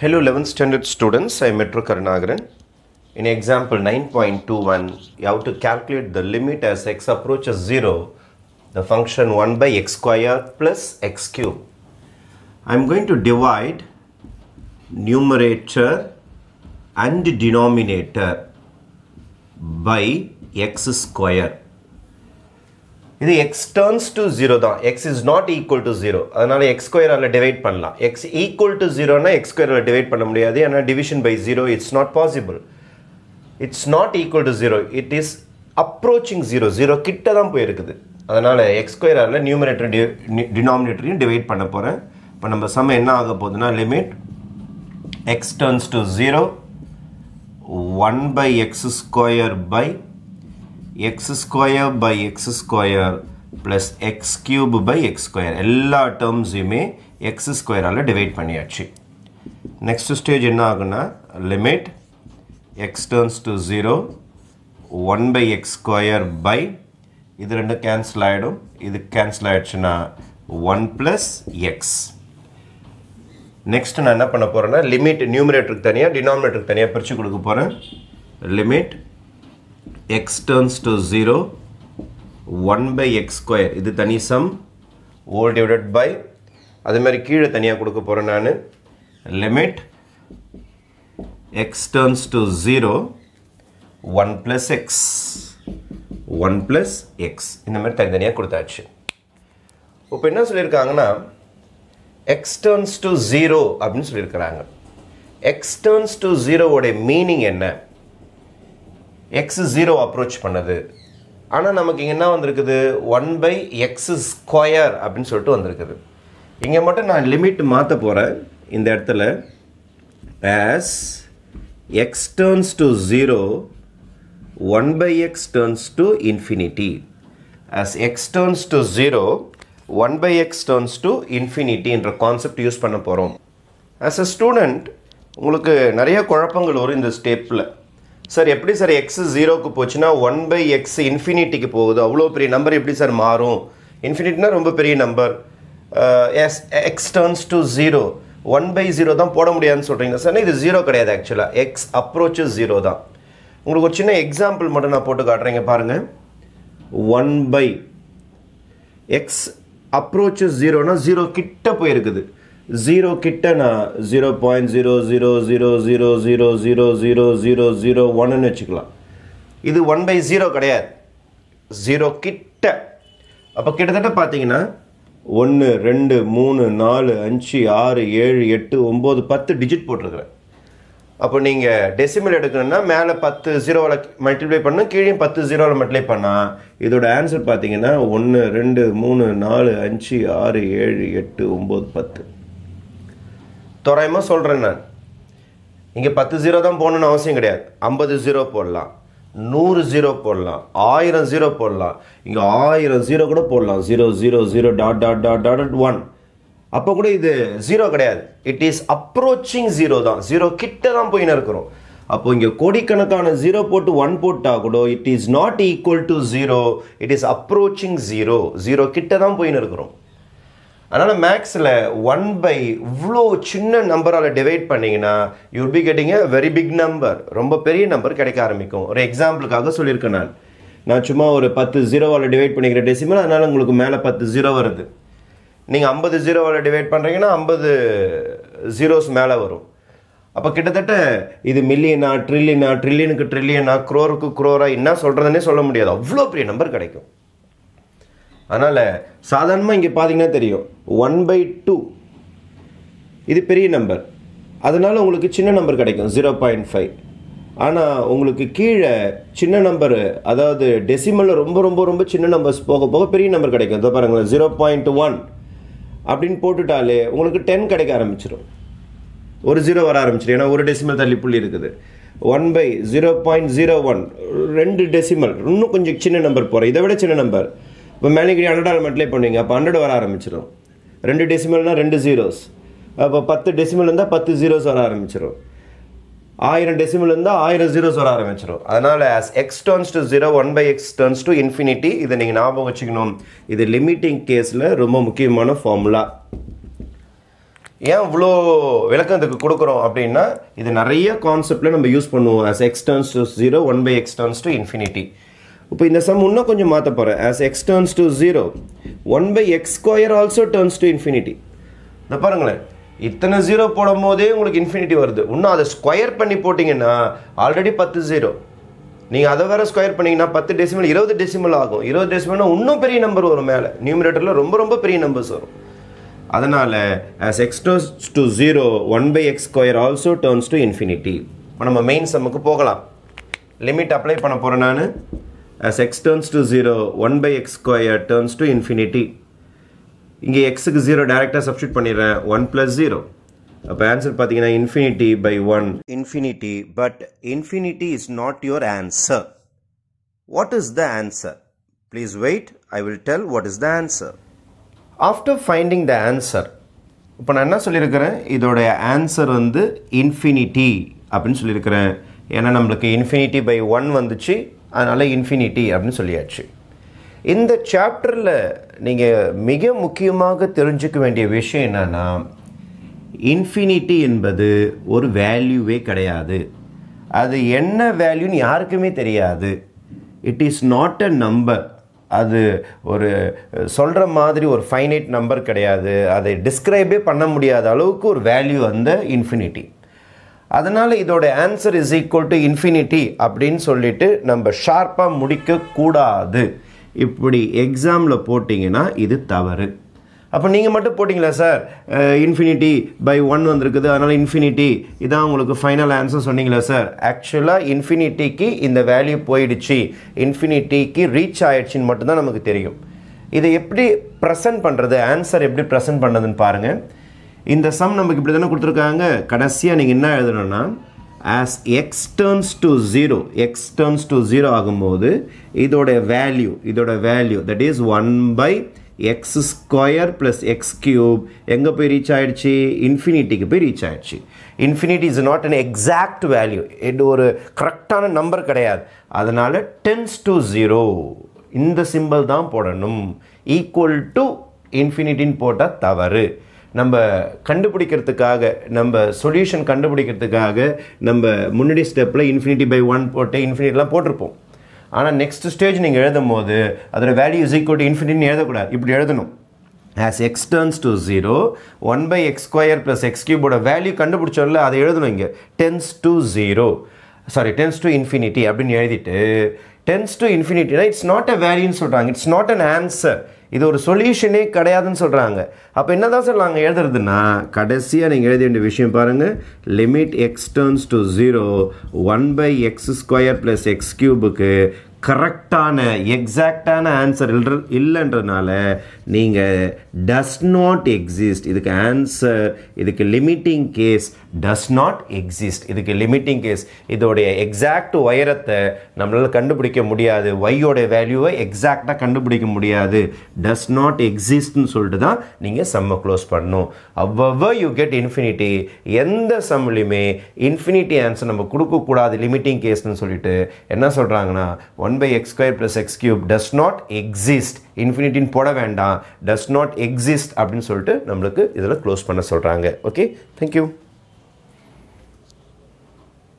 Hello 11th standard students, I am Metro Karnagaran. In example 9.21, you have to calculate the limit as x approaches 0, the function 1 by x square plus x cube. I am going to divide numerator and denominator by x square. இது x turns to zero தான் x is not equal to zero அதனால் divide பண்ணலா divide பண்ணலாம் x equal to x square அல்ல divide பண்ண முடியாது ஏன்னா division by zero it's not possible it's not equal to zero it is approaching zero zero கிட்டதாம் தான் போயிருக்குது அதனால் x square அல்ல numerator denominator டிவைட் பண்ண போகிறேன் இப்போ நம்ம சம என்ன நான் போகுதுன்னா limit turns to 0 zero one by x square by x square by x square plus x cube by x square எல்லா டேர்ம்ஸையுமே எக்ஸ் ஸ்கொயரால் டிவைட் பண்ணியாச்சு நெக்ஸ்ட் ஸ்டேஜ் என்ன ஆகுன்னா limit x turns to zero one by x square by இது ரெண்டும் cancel ஆகிடும் இது கேன்சல் ஆகிடுச்சுன்னா ஒன் ப்ளஸ் எக்ஸ் next நான் என்ன பண்ண போகிறேன்னா லிமிட் நியூமிரேட்டருக்கு தனியாக denominator தனியாக பிரித்து கொடுக்க போகிறேன் limit x turns to 0, 1 by x square, இது தனி சம், all divided by, அது மாதிரி கீழே தனியாக குடுக்கு போகிறேன் limit x turns to 0, 1 plus x, 1 plus x, இந்த மாதிரி தனியாக கொடுத்தாச்சு உப்பு என்ன சொல்லிருக்காங்க நாம், x turns to 0 அப்பின் சொல்லிருக்கிறாங்க, x turns to 0 ஓடைய மீனிங் என்ன எக்ஸ் ஜீரோ அப்ரோச் பண்ணுது ஆனால் நமக்கு இங்கே என்ன வந்திருக்குது ஒன் பை எக்ஸ் ஸ்கொயர் அப்படின்னு சொல்லிட்டு வந்திருக்குது இங்கே மட்டும் நான் லிமிட் மாற்ற போகிறேன் இந்த இடத்துல as x turns to zero one by x turns to infinity as x turns to zero one by x turns to இன்ஃபினிட்டின்ற கான்செப்ட் யூஸ் பண்ண போகிறோம் ஆஸ் அ ஸ்டூடெண்ட் உங்களுக்கு நிறைய குழப்பங்கள் வரும் இந்த ஸ்டெப்பில் சார் எப்படி சார் எக்ஸ் ஜீரோக்கு போச்சுன்னா ஒன் பை எக்ஸ் இன்ஃபினிட்டிக்கு போகுது அவ்வளோ பெரிய நம்பர் எப்படி சார் மாறும் இன்ஃபினிட்னா ரொம்ப பெரிய number as x turns to zero one by zero தான் போட முடியாதுன்னு சொல்கிறீங்க சார் இது ஜீரோ கிடையாது ஆக்சுவலாக எக்ஸ் அப்ரோச்சு ஜீரோ தான் உங்களுக்கு ஒரு சின்ன எக்ஸாம்பிள் மட்டும் நான் போட்டு காட்டுறேங்க பாருங்கள் ஒன் பை எக்ஸ் அப்ரோச்சு ஜீரோனா ஜீரோ கிட்ட போயிருக்குது ஜீரோ கிட்ட நான் zero point zero zero zero zero zero zero zero zero zero ஒன்றுன்னு வச்சுக்கலாம் இது ஒன் பை ஜீரோ கிடையாது ஜீரோ கிட்ட அப்போ கிட்டத்தட்ட பார்த்தீங்கன்னா ஒன்று ரெண்டு மூணு நாலு அஞ்சு ஆறு ஏழு எட்டு ஒம்பது பத்து டிஜிட் போட்டிருக்கிறேன் அப்போ நீங்கள் டெசிமல் எடுக்கணும்னா மேலே பத்து ஜீரோவில் மல்டிப்ளை பண்ணால் கீழே பத்து ஜீரோவில் மல்டிப்ளை பண்ணால் இதோட ஆன்சர் பார்த்தீங்கன்னா ஒன்று ரெண்டு மூணு நாலு அஞ்சு ஆறு ஏழு எட்டு ஒம்பது பத்து தோராயமாக சொல்கிறேன் நான் இங்கே பத்து ஜீரோ தான் போகணுன்னு அவசியம் கிடையாது ஐம்பது ஜீரோ போடலாம் நூறு ஜீரோ போடலாம் ஆயிரம் ஜீரோ போடலாம் இங்கே ஆயிரம் ஜீரோ கூட போடலாம் zero zero zero dot dot dot dot one அப்போ கூட இது ஜீரோ கிடையாது இட் இஸ் அப்ரோச்சிங் ஜீரோ தான் ஜீரோ கிட்ட தான் போயின்னு இருக்கிறோம் அப்போ இங்கே கோடிக்கணக்கான ஜீரோ போட்டு ஒன் போட்டால் கூட it is not equal to zero it is approaching zero zero கிட்ட தான் போயின்னு இருக்கிறோம் அதனால் மேக்ஸில் ஒன் பை இவ்வளோ சின்ன நம்பரால் டிவைட் பண்ணிங்கன்னா you'd be getting a very big number ரொம்ப பெரிய நம்பர் கிடைக்க ஆரம்பிக்கும் ஒரு எக்ஸாம்பிளுக்காக சொல்லியிருக்கேன் நான் நான் சும்மா ஒரு பத்து ஜீரோவால் டிவைட் பண்ணிக்கிற டெசிமல் அதனால் உங்களுக்கு மேலே பத்து ஜீரோ வருது நீங்கள் ஐம்பது ஜீரோவால் டிவைட் பண்ணுறீங்கன்னா ஐம்பது ஜீரோஸ் மேலே வரும் அப்போ கிட்டத்தட்ட இது மில்லியனா ட்ரில்லியனா ட்ரில்லியனுக்கு ட்ரில்லியனா குரோருக்கு குரோரா என்ன சொல்கிறதுனே சொல்ல முடியாது அவ்வளோ பெரிய நம்பர் கிடைக்கும் அதனால் சாதாரணமாக இங்கே பார்த்தீங்கன்னா தெரியும் ஒன் பை டூ இது பெரிய நம்பர் அதனால் உங்களுக்கு சின்ன நம்பர் கிடைக்கும் ஜீரோ பாயிண்ட் ஃபைவ் ஆனால் உங்களுக்கு கீழே சின்ன நம்பரு அதாவது டெசிமலில் ரொம்ப ரொம்ப ரொம்ப சின்ன நம்பர்ஸ் போக போக பெரிய நம்பர் கிடைக்கும் இதை பாருங்களேன் ஜீரோ பாயிண்ட் ஒன் அப்படின்னு போட்டுட்டாலே உங்களுக்கு டென் கிடைக்க ஆரம்பிச்சிடும் ஒரு ஜீரோ வர ஆரம்பிச்சிடும் ஏன்னா ஒரு டெசிமல் தள்ளி புள்ளி இருக்குது one by zero point zero one ரெண்டு டெசிமல் இன்னும் கொஞ்சம் சின்ன நம்பர் போகிறேன் இதை விட சின்ன நம்பர் இப்போ மேனிகிரி ஹண்ட்ரட் ஆல்மெண்ட்லேயே பண்ணுவீங்க அப்போ ஹண்ட்ரட் வர ஆரம்பிச்சிடும் ரெண்டு டெசிமல்னால் ரெண்டு ஜீரோஸ் அப்போ பத்து டெசிமல் இருந்தால் பத்து ஜீரோஸ் வர ஆரம்பிச்சிடும் ஆயிரம் டெசிமல் இருந்தால் ஆயிரம் ஜீரோஸ் வர ஆரம்பிச்சிடும் அதனால் as x turns to zero one by x turns to infinity இதை நீங்கள் ஞாபகம் வச்சுக்கணும் இது லிமிட்டிங் கேஸில் ரொம்ப முக்கியமான ஃபார்முலா ஏன் இவ்வளோ விளக்கம் இதுக்கு கொடுக்குறோம் அப்படின்னா இது நிறைய கான்செப்டில் நம்ம யூஸ் பண்ணுவோம் as x turns to zero one by x turns to infinity இப்போ இந்த சம் இன்னும் கொஞ்சம் மாற்ற போகிறேன் as x turns to zero one by x square also turns to infinity இந்த பாருங்களேன் இத்தனை ஜீரோ போடும் போதே உங்களுக்கு இன்ஃபினிட்டி வருது இன்னும் அதை ஸ்கொயர் பண்ணி போட்டிங்கன்னா ஆல்ரெடி பத்து ஜீரோ நீங்கள் அதை வேறு ஸ்கொயர் பண்ணிங்கன்னா பத்து டெசிமல் இருபது டெசிமல் ஆகும் இருபது டெசிமல்னா இன்னும் பெரிய நம்பர் வரும் மேலே நியூமிரேட்டரில் ரொம்ப ரொம்ப பெரிய நம்பர்ஸ் வரும் அதனால் as x turns to zero one by x square also turns to infinity இப்போ நம்ம மெயின் சம்முக்கு போகலாம் லிமிட் அப்ளை பண்ண போகிறேன் நான் as x turns to 0, 1 by x square turns to infinity. இங்கே x க்கு 0 டைரக்டாக substitute பண்ணிடுறேன் 1 plus 0. அப்போ ஆன்சர் பாத்திக்கினா infinity by one infinity but infinity is not your answer what is the answer please wait I will tell what is the answer after finding the answer இப்போ நான் என்ன சொல்லிருக்கிறேன் இதோடைய answer வந்து infinity அப்படின்னு சொல்லிருக்கிறேன் ஏன்னா நம்மளுக்கு இன்ஃபினிட்டி பை ஒன் வந்துச்சு அதனால் இன்ஃபினிட்டி அப்படின்னு சொல்லியாச்சு இந்த சாப்டரில் நீங்கள் மிக முக்கியமாக தெரிஞ்சுக்க வேண்டிய விஷயம் என்னென்னா இன்ஃபினிட்டி என்பது ஒரு வேல்யூவே கிடையாது அது என்ன வேல்யூன்னு யாருக்குமே தெரியாது it is not a number அது ஒரு சொல்கிற மாதிரி ஒரு ஃபைனைட் நம்பர் கிடையாது அதை டிஸ்கிரைபே பண்ண முடியாத அளவுக்கு ஒரு வேல்யூ அந்த இன்ஃபினிட்டி அதனால் இதோட answer is equal to infinity அப்படின்னு சொல்லிட்டு நம்ம ஷார்ப்பாக முடிக்கக்கூடாது இப்படி எக்ஸாமில் போட்டிங்கன்னா இது தவறு அப்போ நீங்கள் மட்டும் போட்டிங்களா சார் இன்ஃபினிட்டி பை ஒன் வந்திருக்குது அதனால் இன்ஃபினிட்டி இதான் உங்களுக்கு ஃபைனல் ஆன்சர் சொன்னீங்களா சார் ஆக்சுவலாக இன்ஃபினிட்டிக்கு இந்த வேல்யூ போயிடுச்சு இன்ஃபினிட்டிக்கு ரீச் ஆயிடுச்சின்னு மட்டும்தான் நமக்கு தெரியும் இதை எப்படி ப்ரெசன்ட் பண்ணுறது ஆன்சர் எப்படி ப்ரெசன்ட் பண்ணுறதுன்னு பாருங்கள் இந்த சம் நமக்கு இப்படி தானே கொடுத்துருக்காங்க கடைசியாக நீங்கள் என்ன எழுதணும்னா as x turns to zero x turns to zero ஆகும்போது இதோட வேல்யூ இதோட value that is one by x square plus x cube எங்கே போய் ரீச் ஆகிடுச்சு இன்ஃபினிட்டிக்கு போய் ரீச் ஆகிடுச்சு infinity is not an exact value இது ஒரு கரெக்டான நம்பர் கிடையாது அதனால் டென்ஸ் டு ஜீரோ இந்த சிம்பிள் தான் போடணும் ஈக்குவல் டு இன்ஃபினிட்டின்னு போட்டால் தவறு நம்ம கண்டுபிடிக்கிறதுக்காக நம்ம சொல்யூஷன் கண்டுபிடிக்கிறதுக்காக நம்ம முன்னாடி ஸ்டெப்பில் இன்ஃபினிட்டி பை ஒன் போட்டு இன்ஃபினிட்டிலாம் போட்டிருப்போம் ஆனால் நெக்ஸ்ட் ஸ்டேஜ் நீங்கள் எழுதும் போது அதில் வேல்யூ இஸ் ஈக்குவல் டு இன்ஃபினிட்னு எழுதக்கூடாது இப்படி எழுதணும் as x turns to zero one by x square plus x கியூபோட வேல்யூ கண்டுபிடிச்சோம்ல அதை எழுதணும் இங்கே tends to zero sorry tends to infinity அப்படின்னு எழுதிட்டு டென்ஸ் டு இன்ஃபினிட்டினா இட்ஸ் நாட் அ வேல்யூன்னு சொல்கிறாங்க இட்ஸ் நாட் அன் ஆன்சர் இது ஒரு சொல்யூஷனே கிடையாதுன்னு சொல்கிறாங்க அப்போ என்ன தான் சார் நாங்கள் எழுதுறதுன்னா கடைசியாக நீங்கள் எழுத வேண்டிய விஷயம் பாருங்கள் limit x turns to zero one by x square plus x கியூபுக்கு கரெக்டான எக்ஸாக்டான ஆன்சர் இல்லைன்றனால நீங்கள் டஸ் நாட் எக்ஸிஸ்ட் இதுக்கு ஆன்சர் இதுக்கு limiting case does not exist இதுக்கு லிமிட்டிங் கேஸ் இதோடைய எக்ஸாக்ட் உயரத்தை நம்மளால் கண்டுபிடிக்க முடியாது ஒய்யோடைய வேல்யூவை எக்ஸாக்டாக கண்டுபிடிக்க முடியாது டஸ் நாட் எக்ஸிஸ்ட்னு சொல்லிட்டு தான் நீங்கள் செம்மை க்ளோஸ் பண்ணணும் அவ்வளோ யூ கெட் இன்ஃபினிட்டி எந்த சம்லையுமே இன்ஃபினிட்டி ஆன்சர் நம்ம கொடுக்கக்கூடாது லிமிட்டிங் கேஸ்ன்னு சொல்லிட்டு என்ன சொல்கிறாங்கன்னா one one by x square plus x cube does not exist இன்ஃபினிட்டின்னு போட வேண்டாம் டஸ் நாட் எக்ஸிஸ்ட் அப்படின்னு சொல்லிட்டு நம்மளுக்கு இதில் க்ளோஸ் பண்ண சொல்கிறாங்க ஓகே தேங்க்யூ